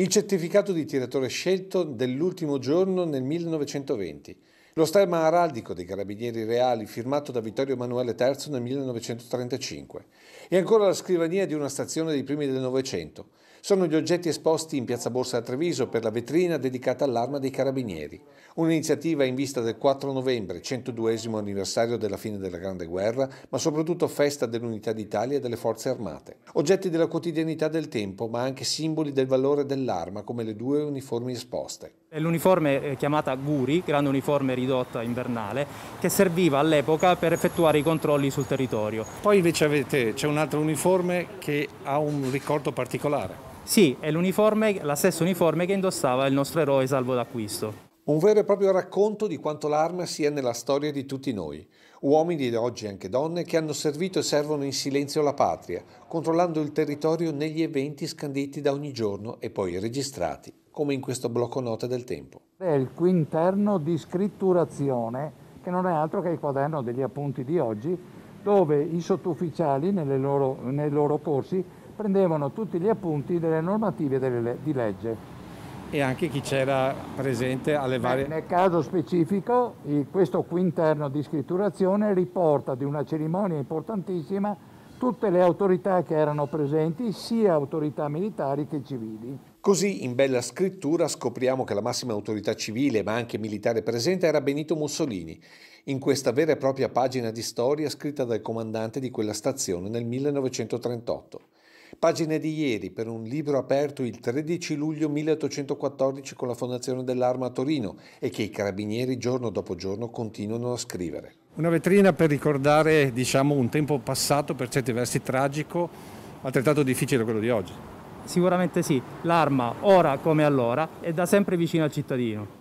il certificato di tiratore scelto dell'ultimo giorno nel 1920 lo stemma araldico dei Carabinieri Reali, firmato da Vittorio Emanuele III nel 1935, e ancora la scrivania di una stazione dei primi del Novecento. Sono gli oggetti esposti in Piazza Borsa a Treviso per la vetrina dedicata all'arma dei Carabinieri, un'iniziativa in vista del 4 novembre, 102 anniversario della fine della Grande Guerra, ma soprattutto festa dell'unità d'Italia e delle forze armate. Oggetti della quotidianità del tempo, ma anche simboli del valore dell'arma, come le due uniformi esposte. È L'uniforme eh, chiamata Guri, grande uniforme ridotta invernale, che serviva all'epoca per effettuare i controlli sul territorio. Poi invece c'è un altro uniforme che ha un ricordo particolare. Sì, è la stessa uniforme che indossava il nostro eroe salvo d'acquisto. Un vero e proprio racconto di quanto l'arma sia nella storia di tutti noi, uomini e oggi anche donne che hanno servito e servono in silenzio la patria, controllando il territorio negli eventi scanditi da ogni giorno e poi registrati come in questo blocco note del tempo. È il quinterno di scritturazione, che non è altro che il quaderno degli appunti di oggi, dove i sottufficiali loro, nei loro corsi prendevano tutti gli appunti delle normative delle, di legge. E anche chi c'era presente alle varie... Beh, nel caso specifico, questo quinterno di scritturazione riporta di una cerimonia importantissima tutte le autorità che erano presenti, sia autorità militari che civili. Così in bella scrittura scopriamo che la massima autorità civile ma anche militare presente era Benito Mussolini, in questa vera e propria pagina di storia scritta dal comandante di quella stazione nel 1938. Pagine di ieri per un libro aperto il 13 luglio 1814 con la fondazione dell'Arma a Torino e che i carabinieri giorno dopo giorno continuano a scrivere. Una vetrina per ricordare diciamo, un tempo passato per certi versi tragico, altrettanto difficile quello di oggi. Sicuramente sì, l'arma ora come allora è da sempre vicino al cittadino.